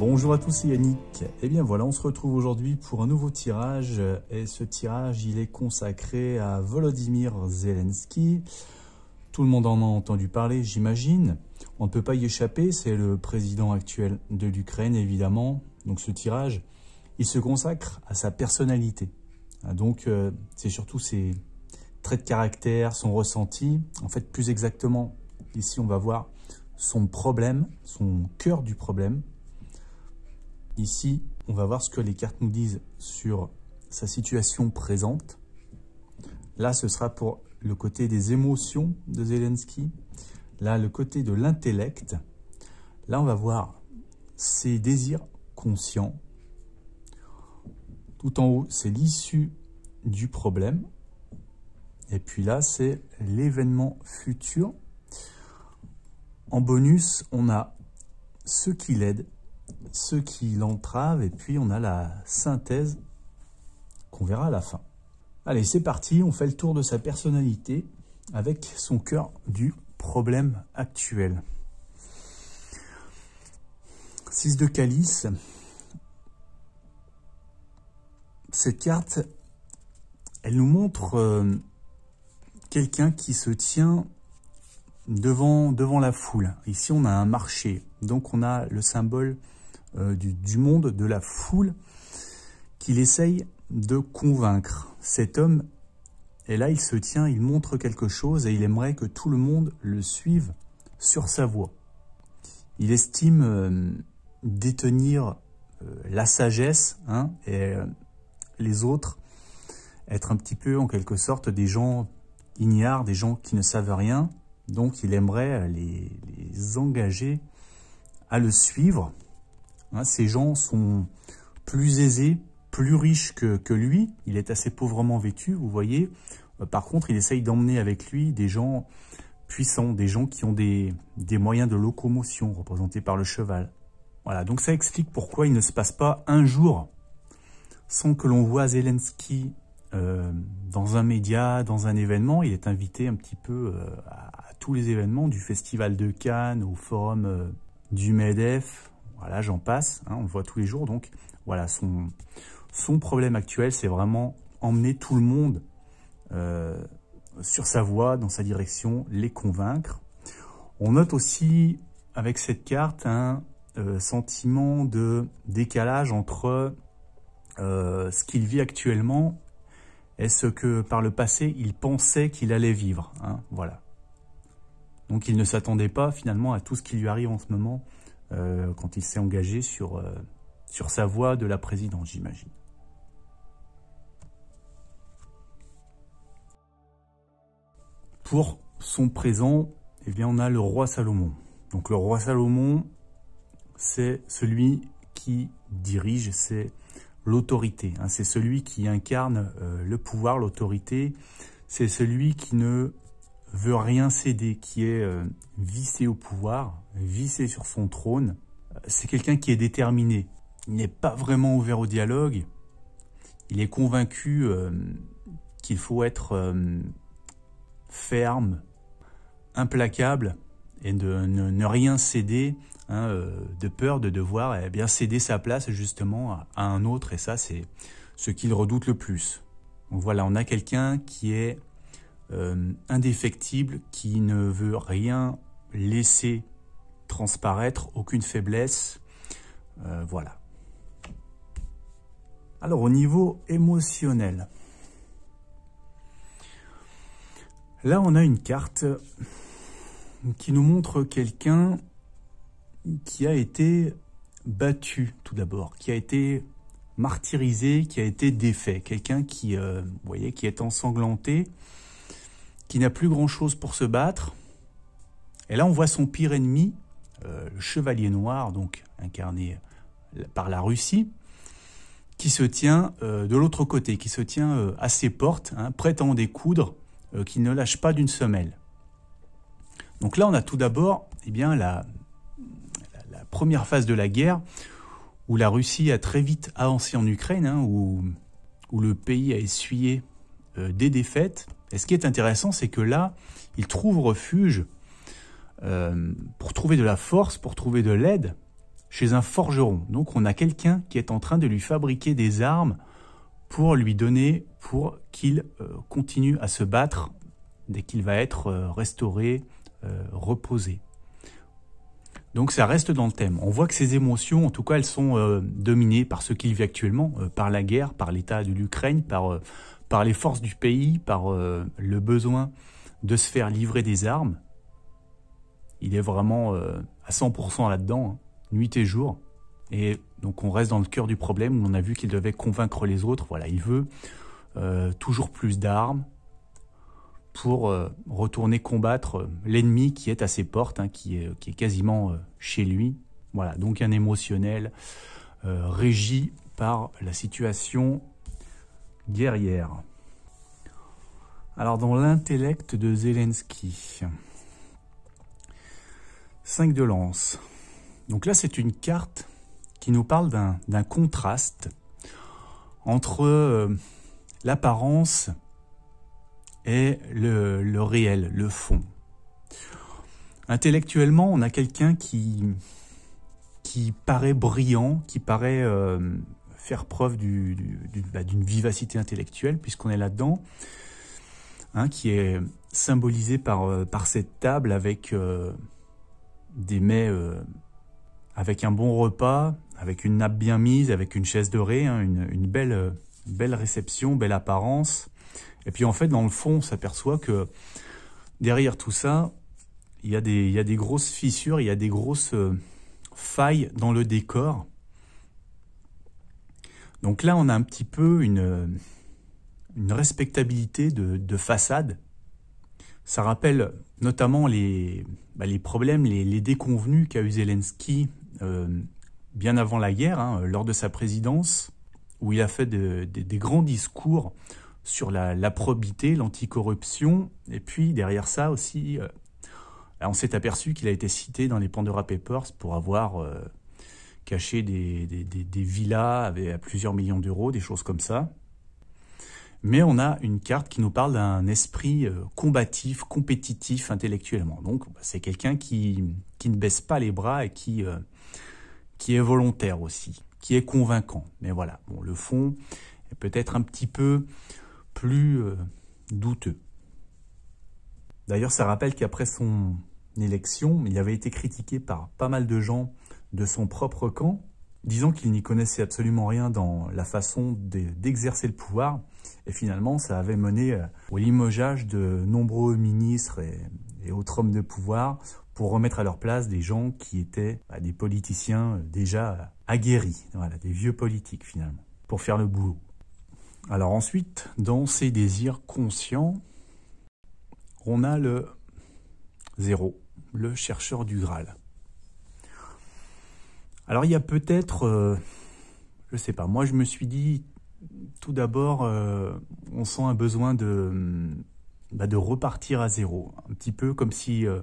Bonjour à tous, c'est Yannick. Eh bien voilà, on se retrouve aujourd'hui pour un nouveau tirage. Et ce tirage, il est consacré à Volodymyr Zelensky. Tout le monde en a entendu parler, j'imagine. On ne peut pas y échapper, c'est le président actuel de l'Ukraine, évidemment. Donc ce tirage, il se consacre à sa personnalité. Ah, donc euh, c'est surtout ses traits de caractère, son ressenti. En fait, plus exactement, ici on va voir son problème, son cœur du problème, Ici, on va voir ce que les cartes nous disent sur sa situation présente. Là, ce sera pour le côté des émotions de Zelensky. Là, le côté de l'intellect. Là, on va voir ses désirs conscients. Tout en haut, c'est l'issue du problème. Et puis là, c'est l'événement futur. En bonus, on a ce qui l'aide ceux qui l'entrave, et puis on a la synthèse qu'on verra à la fin. Allez, c'est parti, on fait le tour de sa personnalité avec son cœur du problème actuel. 6 de calice. Cette carte, elle nous montre euh, quelqu'un qui se tient devant, devant la foule. Ici, on a un marché, donc on a le symbole euh, du, monde, de la foule, qu'il essaye de convaincre. Cet homme, et là il se tient, il montre quelque chose et il aimerait que tout le monde le suive sur sa voie. Il estime euh, détenir euh, la sagesse hein, et les autres être un petit peu en quelque sorte des gens ignares, des gens qui ne savent rien. Donc il aimerait les engager à le suivre Hein, ces gens sont plus aisés, plus riches que, lui. Il est assez pauvrement vêtu, vous voyez. Euh, par contre, il essaye d'emmener avec lui des gens puissants, des gens qui ont des, moyens de locomotion représentés par le cheval. Voilà, donc ça explique pourquoi il ne se passe pas un jour sans que l'on voit Zelensky euh, dans un média, dans un événement. Il est invité un petit peu euh, à, tous les événements, du Festival de Cannes au Forum du MEDEF, Là, j'en passe, hein, on le voit tous les jours. Donc voilà, son, problème actuel, c'est vraiment emmener tout le monde euh, sur sa voie, dans sa direction, les convaincre. On note aussi avec cette carte un euh, sentiment de décalage entre euh, ce qu'il vit actuellement et ce que par le passé il pensait qu'il allait vivre. Hein, voilà. Donc il ne s'attendait pas finalement à tout ce qui lui arrive en ce moment euh, quand il s'est engagé sur, euh, sur sa voie de la présidence, j'imagine. Pour son présent, eh bien, on a le roi Salomon. Donc le roi Salomon, c'est celui qui dirige, c'est l'autorité. Hein. c'est celui qui incarne euh, le pouvoir, l'autorité. C'est celui qui ne veut rien céder, qui est euh, vissé au pouvoir, vissé sur son trône. C'est quelqu'un qui est déterminé. Il n'est pas vraiment ouvert au dialogue. Il est convaincu euh, qu'il faut être euh, ferme, implacable et de ne, rien céder hein, de peur de devoir eh bien céder sa place justement à, un autre. Et ça, c'est ce qu'il redoute le plus. voilà, on a quelqu'un qui est euh, indéfectible qui ne veut rien laisser transparaître, aucune faiblesse. Euh, voilà. Alors au niveau émotionnel, là on a une carte qui nous montre quelqu'un qui a été battu tout d'abord, qui a été martyrisé, qui a été défait, quelqu'un qui, euh, vous voyez, qui est ensanglanté, qui n'a plus grand-chose pour se battre. Et là, on voit son pire ennemi, euh, le chevalier noir, donc incarné par la Russie, qui se tient euh, de l'autre côté, qui se tient euh, à ses portes, hein, prêt à en découdre, qui ne lâche pas d'une semelle. Donc là, on a tout d'abord eh bien, la, première phase de la guerre, où la Russie a très vite avancé en Ukraine, hein, où, le pays a essuyé des défaites, et ce qui est intéressant, c'est que là, il trouve refuge euh, pour trouver de la force, pour trouver de l'aide chez un forgeron. Donc on a quelqu'un qui est en train de lui fabriquer des armes pour lui donner, pour qu'il euh, continue à se battre dès qu'il va être euh, restauré, reposé. Donc ça reste dans le thème. On voit que ces émotions, en tout cas, elles sont euh, dominées par ce qu'il vit actuellement, euh, par la guerre, par l'état de l'Ukraine, par, euh, par les forces du pays, par le besoin de se faire livrer des armes. Il est vraiment à 100% là-dedans, hein. nuit et jour. Et donc on reste dans le cœur du problème où on a vu qu'il devait convaincre les autres. Voilà, il veut toujours plus d'armes, pour euh, retourner combattre euh, l'ennemi qui est à ses portes, hein, qui, est, quasiment euh, chez lui. Voilà, donc un émotionnel régi par la situation guerrière. Alors dans l'intellect de Zelensky, 5 de lance. Donc là c'est une carte qui nous parle d'un contraste entre l'apparence est le, réel, le fond. Intellectuellement, on a quelqu'un qui, qui paraît brillant, qui paraît euh, faire preuve bah, d'une vivacité intellectuelle, puisqu'on est là-dedans, hein, qui est symbolisé par, euh, cette table avec euh, des mets, avec un bon repas, avec une nappe bien mise, avec une chaise dorée, hein, une, belle réception, belle apparence, et puis en fait, dans le fond, on s'aperçoit que derrière tout ça, il y, a des, il y a des grosses fissures, il y a des grosses euh, failles dans le décor. Donc là, on a un petit peu une, une respectabilité de, façade. Ça rappelle notamment les, bah, les problèmes, les, déconvenus qu'a eu Zelensky euh, bien avant la guerre, hein, lors de sa présidence, où il a fait des grands discours sur la, probité, l'anticorruption. Et puis derrière ça aussi, euh, on s'est aperçu qu'il a été cité dans les Pandora Papers pour avoir euh, caché des, villas à plusieurs millions d'euros, des choses comme ça. Mais on a une carte qui nous parle d'un esprit euh, combatif, compétitif intellectuellement. Donc bah, c'est quelqu'un qui, ne baisse pas les bras et qui, qui est volontaire aussi, qui est convaincant. Mais voilà, bon, le fond est peut-être un petit peu plus euh, douteux. D'ailleurs, ça rappelle qu'après son élection, il avait été critiqué par pas mal de gens de son propre camp, disant qu'il n'y connaissait absolument rien dans la façon d'exercer le pouvoir. Et finalement, ça avait mené euh, au limogeage de nombreux ministres et, autres hommes de pouvoir pour remettre à leur place des gens qui étaient bah, des politiciens euh, déjà aguerris, voilà, des vieux politiques finalement, pour faire le boulot. Alors ensuite, dans ces désirs conscients, on a le zéro, le chercheur du Graal. Alors il y a peut-être, je euh, je sais pas, moi je me suis dit, tout d'abord, euh, on sent un besoin de, bah, de repartir à zéro, un petit peu comme si euh,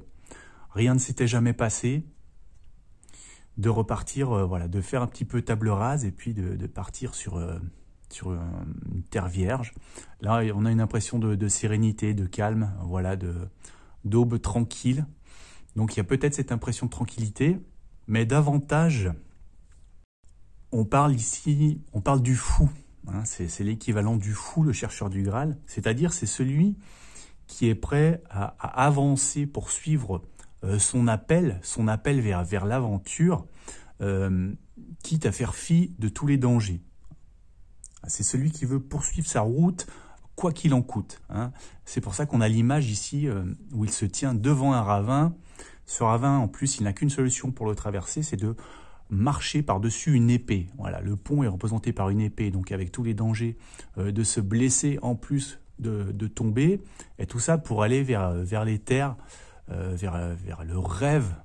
rien ne s'était jamais passé, de repartir, voilà, de faire un petit peu table rase et puis de partir sur sur euh, une terre vierge. Là, on a une impression de, sérénité, de calme, voilà, de d'aube tranquille. Donc il y a peut-être cette impression de tranquillité, mais davantage, on parle ici, on parle du fou. Hein. c'est l'équivalent du fou, le chercheur du Graal. C'est-à-dire, c'est celui qui est prêt à, avancer pour suivre euh, son appel, son appel vers, vers l'aventure, euh, quitte à faire fi de tous les dangers. C'est celui qui veut poursuivre sa route quoi qu'il en coûte. Hein. C'est pour ça qu'on a l'image ici euh, où il se tient devant un ravin. Ce ravin, en plus, il n'a qu'une solution pour le traverser, c'est de marcher par-dessus une épée. Voilà, le pont est représenté par une épée, donc avec tous les dangers euh, de se blesser en plus de, tomber, et tout ça pour aller vers, vers les terres, euh, vers, vers le rêve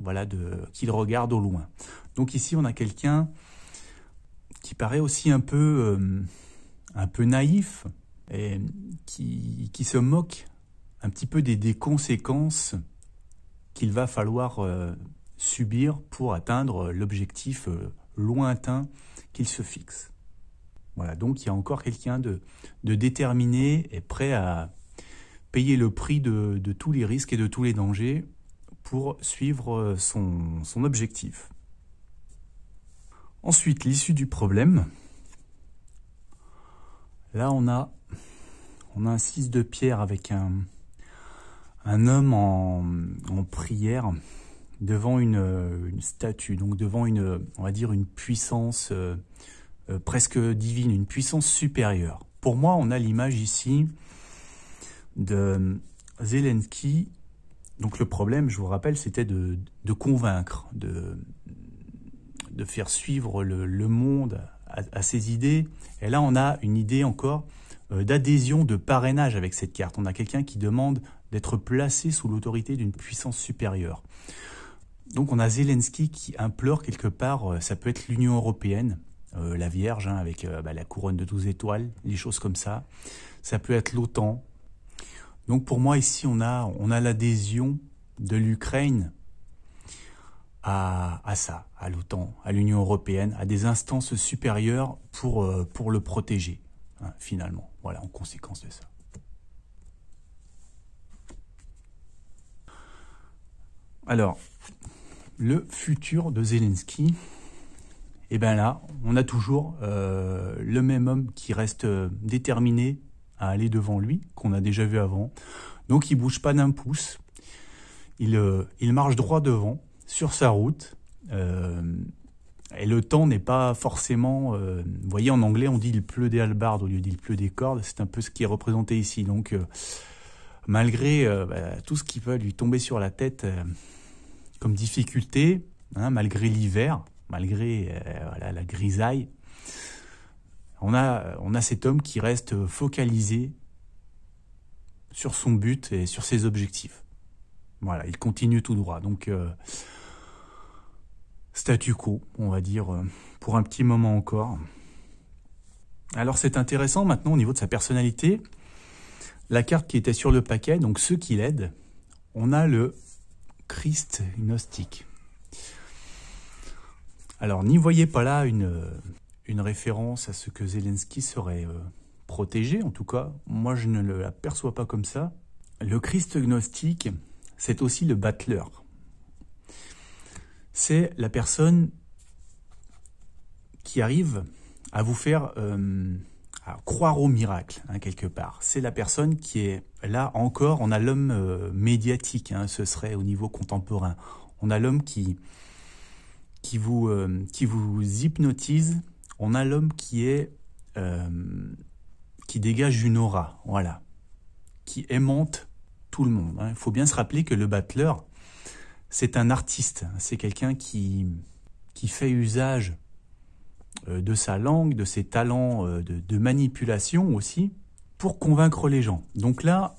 voilà, qu'il regarde au loin. Donc ici, on a quelqu'un qui paraît aussi un peu, euh, un peu naïf et qui, se moque un petit peu des, conséquences qu'il va falloir euh, subir pour atteindre l'objectif euh, lointain qu'il se fixe. Voilà, donc il y a encore quelqu'un de, déterminé et prêt à payer le prix de, tous les risques et de tous les dangers pour suivre son objectif. Ensuite, l'issue du problème. Là, on a, on a un 6 de pierre avec un, un homme en, prière devant une, statue, donc devant une, on va dire, une puissance euh, euh, presque divine, une puissance supérieure. Pour moi, on a l'image ici de Zelensky. Donc le problème, je vous rappelle, c'était de, de convaincre, de, de faire suivre le, monde à, ses idées. Et là, on a une idée encore euh, d'adhésion, de parrainage avec cette carte. On a quelqu'un qui demande d'être placé sous l'autorité d'une puissance supérieure. Donc on a Zelensky qui implore quelque part, euh, ça peut être l'Union européenne, euh, la Vierge hein, avec bah, la couronne de 12 étoiles, les choses comme ça. Ça peut être l'OTAN. Donc pour moi ici on a, on a l'adhésion de l'Ukraine à, ça, à l'OTAN, à l'Union européenne, à des instances supérieures pour, euh, pour le protéger, hein, finalement. Voilà, en conséquence de ça. Alors, le futur de Zelensky, eh bien là, on a toujours euh, le même homme qui reste euh, déterminé à aller devant lui, qu'on a déjà vu avant. Donc il bouge pas d'un pouce, il, il marche droit devant, sur sa route. Euh, et le temps n'est pas forcément... Euh, vous voyez, en anglais, on dit il pleut des halbardes au lieu il pleut des cordes. C'est un peu ce qui est représenté ici. Donc, euh, malgré bah, tout ce qui peut lui tomber sur la tête comme difficulté, hein, malgré l'hiver, malgré la grisaille, on a, on a cet homme qui reste focalisé sur son but et sur ses objectifs. Voilà, il continue tout droit. Donc statu quo, on va dire, euh, pour un petit moment encore. Alors c'est intéressant maintenant au niveau de sa personnalité. La carte qui était sur le paquet, donc ceux qui l'aident, on a le Christ gnostique. Alors n'y voyez pas là une, une référence à ce que Zelensky serait euh, protégé, en tout cas, moi je ne l'aperçois pas comme ça. Le Christ gnostique, c'est aussi le battleur c'est la personne qui arrive à vous faire euh, croire au miracle, hein, quelque part. C'est la personne qui est là encore, on a l'homme euh, médiatique, hein, ce serait au niveau contemporain. On a l'homme qui, qui, vous, euh, qui vous hypnotise, on a l'homme qui est... qui dégage une aura, voilà, qui aimante tout le monde. Hein. Il faut bien se rappeler que le battleur, c'est un artiste, c'est quelqu'un qui, qui fait usage euh, de sa langue, de ses talents euh, de, manipulation aussi, pour convaincre les gens. Donc là,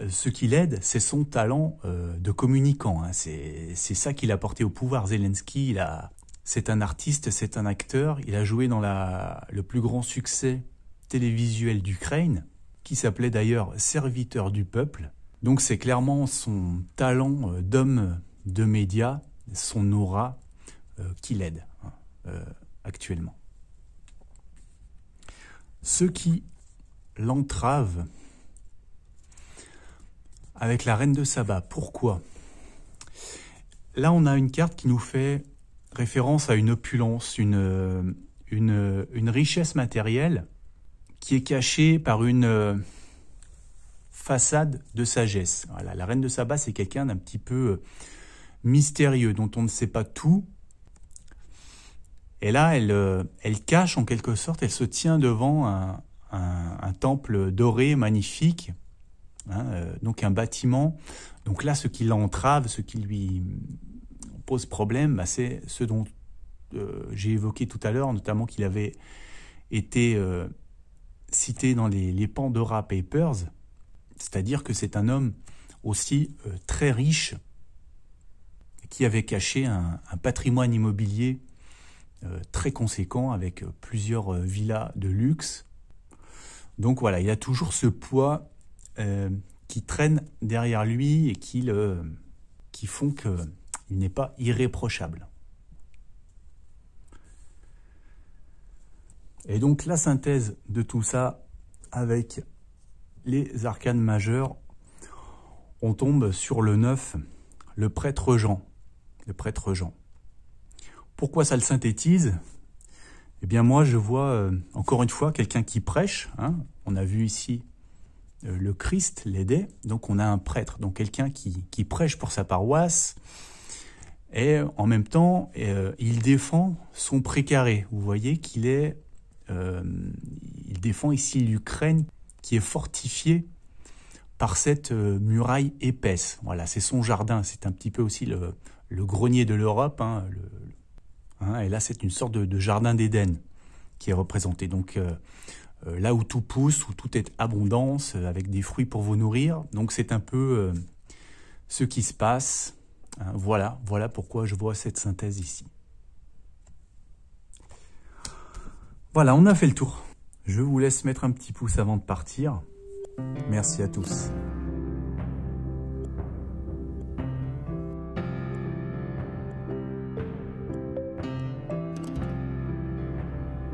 euh, ce qu'il aide, c'est son talent de communicant. Hein. C'est ça qu'il a porté au pouvoir. Zelensky, il a, c'est un artiste, c'est un acteur. Il a joué dans la, le plus grand succès télévisuel d'Ukraine, qui s'appelait d'ailleurs Serviteur du peuple. Donc c'est clairement son talent euh, d'homme euh, de médias, son aura euh, qui l'aide hein, actuellement. Ce qui l'entrave avec la reine de Saba. Pourquoi Là, on a une carte qui nous fait référence à une opulence, une richesse matérielle qui est cachée par une façade de sagesse. Voilà, la reine de Saba, c'est quelqu'un d'un petit peu euh, mystérieux, dont on ne sait pas tout. Et là, elle, euh, elle cache en quelque sorte, elle se tient devant un, temple doré, magnifique, hein, euh, donc un bâtiment. Donc là, ce qui l'entrave, ce qui lui pose problème, bah, c'est ce dont j'ai évoqué tout à l'heure, notamment qu'il avait été cité dans les Pandora Papers. C'est-à-dire que c'est un homme aussi euh, très riche qui avait caché un, patrimoine immobilier euh, très conséquent avec euh, plusieurs villas de luxe. Donc voilà, il y a toujours ce poids qui traîne derrière lui et qui, le, qui font qu'il n'est pas irréprochable. Et donc la synthèse de tout ça avec les arcanes majeurs, on tombe sur le 9, le prêtre Jean. Le prêtre Jean. Pourquoi ça le synthétise Eh bien moi je vois euh, encore une fois quelqu'un qui prêche. Hein. on a vu ici euh, le Christ l'aider. donc on a un prêtre, donc quelqu'un qui, prêche pour sa paroisse. Et en même temps, euh, il défend son précaré. Vous voyez qu'il est, il défend ici l'Ukraine qui est fortifié par cette euh, muraille épaisse. Voilà, c'est son jardin, c'est un petit peu aussi le, grenier de l'Europe. Hein, le, hein, et là, c'est une sorte de, jardin d'Éden qui est représenté. Donc euh, euh, là où tout pousse, où tout est abondance, avec des fruits pour vous nourrir. Donc c'est un peu ce qui se passe. Hein. voilà, voilà pourquoi je vois cette synthèse ici. Voilà, on a fait le tour. Je vous laisse mettre un petit pouce avant de partir. Merci à tous.